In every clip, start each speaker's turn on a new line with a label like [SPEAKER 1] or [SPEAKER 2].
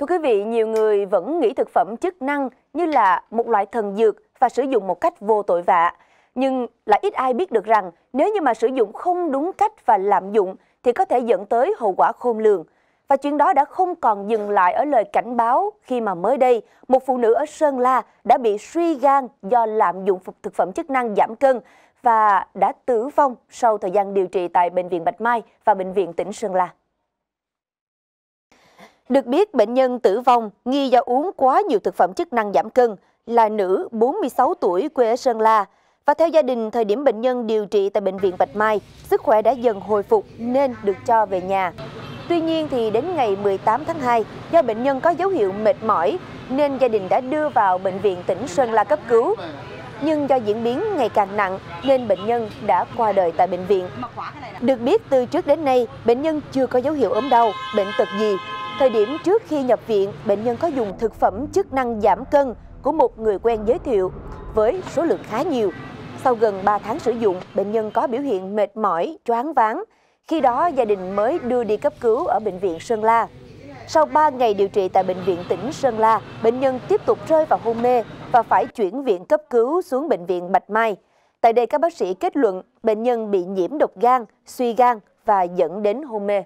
[SPEAKER 1] Thưa quý vị, nhiều người vẫn nghĩ thực phẩm chức năng như là một loại thần dược và sử dụng một cách vô tội vạ. Nhưng lại ít ai biết được rằng nếu như mà sử dụng không đúng cách và lạm dụng thì có thể dẫn tới hậu quả khôn lường. Và chuyện đó đã không còn dừng lại ở lời cảnh báo khi mà mới đây, một phụ nữ ở Sơn La đã bị suy gan do lạm dụng phục thực phẩm chức năng giảm cân và đã tử vong sau thời gian điều trị tại Bệnh viện Bạch Mai và Bệnh viện tỉnh Sơn La. Được biết, bệnh nhân tử vong nghi do uống quá nhiều thực phẩm chức năng giảm cân, là nữ 46 tuổi quê ở Sơn La. Và theo gia đình, thời điểm bệnh nhân điều trị tại Bệnh viện Bạch Mai, sức khỏe đã dần hồi phục nên được cho về nhà. Tuy nhiên, thì đến ngày 18 tháng 2, do bệnh nhân có dấu hiệu mệt mỏi nên gia đình đã đưa vào Bệnh viện tỉnh Sơn La cấp cứu. Nhưng do diễn biến ngày càng nặng nên bệnh nhân đã qua đời tại bệnh viện. Được biết từ trước đến nay, bệnh nhân chưa có dấu hiệu ốm đau, bệnh tật gì Thời điểm trước khi nhập viện, bệnh nhân có dùng thực phẩm chức năng giảm cân của một người quen giới thiệu với số lượng khá nhiều. Sau gần 3 tháng sử dụng, bệnh nhân có biểu hiện mệt mỏi, choáng váng. Khi đó, gia đình mới đưa đi cấp cứu ở Bệnh viện Sơn La. Sau 3 ngày điều trị tại Bệnh viện tỉnh Sơn La, bệnh nhân tiếp tục rơi vào hôn mê và phải chuyển viện cấp cứu xuống Bệnh viện Bạch Mai. Tại đây, các bác sĩ kết luận bệnh nhân bị nhiễm độc gan, suy gan và dẫn đến hôn mê.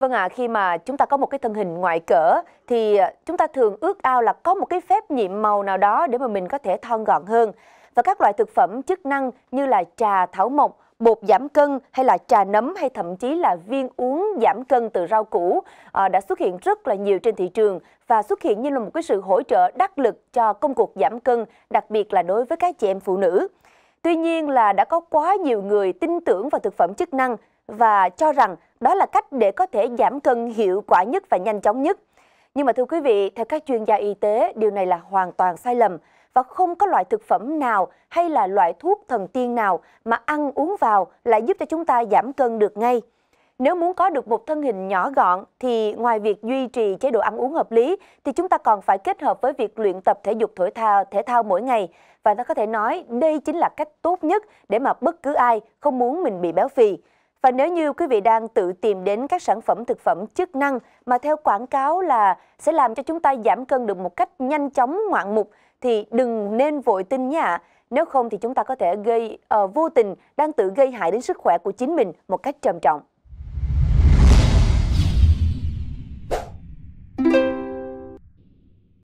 [SPEAKER 1] Vâng ạ, à, khi mà chúng ta có một cái thân hình ngoại cỡ thì ờ, chúng ta thường ước ao là có một cái phép nhiệm màu nào đó để mà mình có thể thon gọn hơn. Và các loại thực phẩm chức năng như là trà thảo mộc, bột giảm cân hay là trà nấm hay thậm chí là viên uống giảm cân từ rau củ à, đã xuất hiện rất là nhiều trên thị trường và xuất hiện như là một cái sự hỗ trợ đắc lực cho công cuộc giảm cân, đặc biệt là đối với các chị em phụ nữ. Tuy nhiên là đã có quá nhiều người tin tưởng vào thực phẩm chức năng và cho rằng đó là cách để có thể giảm cân hiệu quả nhất và nhanh chóng nhất. Nhưng mà thưa quý vị, theo các chuyên gia y tế, điều này là hoàn toàn sai lầm và không có loại thực phẩm nào hay là loại thuốc thần tiên nào mà ăn uống vào lại giúp cho chúng ta giảm cân được ngay. Nếu muốn có được một thân hình nhỏ gọn thì ngoài việc duy trì chế độ ăn uống hợp lý thì chúng ta còn phải kết hợp với việc luyện tập thể dục thể thao, thể thao mỗi ngày. Và ta có thể nói đây chính là cách tốt nhất để mà bất cứ ai không muốn mình bị béo phì. Và nếu như quý vị đang tự tìm đến các sản phẩm thực phẩm chức năng mà theo quảng cáo là sẽ làm cho chúng ta giảm cân được một cách nhanh chóng ngoạn mục thì đừng nên vội tin nhé ạ. Nếu không thì chúng ta có thể gây uh, vô tình đang tự gây hại đến sức khỏe của chính mình một cách trầm trọng.